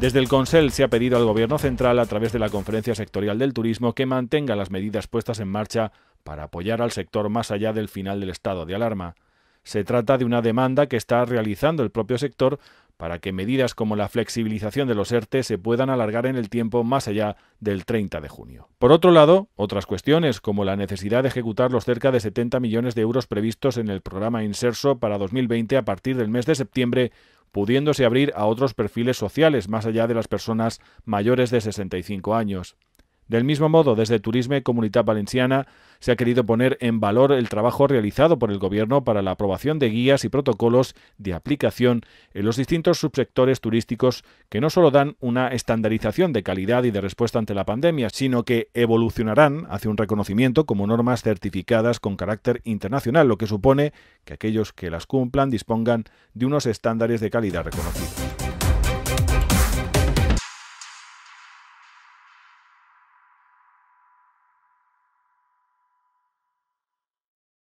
Desde el Consell se ha pedido al Gobierno central, a través de la Conferencia Sectorial del Turismo, que mantenga las medidas puestas en marcha para apoyar al sector más allá del final del estado de alarma. Se trata de una demanda que está realizando el propio sector para que medidas como la flexibilización de los ERTE e se puedan alargar en el tiempo más allá del 30 de junio. Por otro lado, otras cuestiones como la necesidad de ejecutar los cerca de 70 millones de euros previstos en el programa Inserso para 2020 a partir del mes de septiembre pudiéndose abrir a otros perfiles sociales más allá de las personas mayores de 65 años. Del mismo modo, desde y Comunidad Valenciana se ha querido poner en valor el trabajo realizado por el Gobierno para la aprobación de guías y protocolos de aplicación en los distintos subsectores turísticos que no solo dan una estandarización de calidad y de respuesta ante la pandemia, sino que evolucionarán hacia un reconocimiento como normas certificadas con carácter internacional, lo que supone que aquellos que las cumplan dispongan de unos estándares de calidad reconocidos.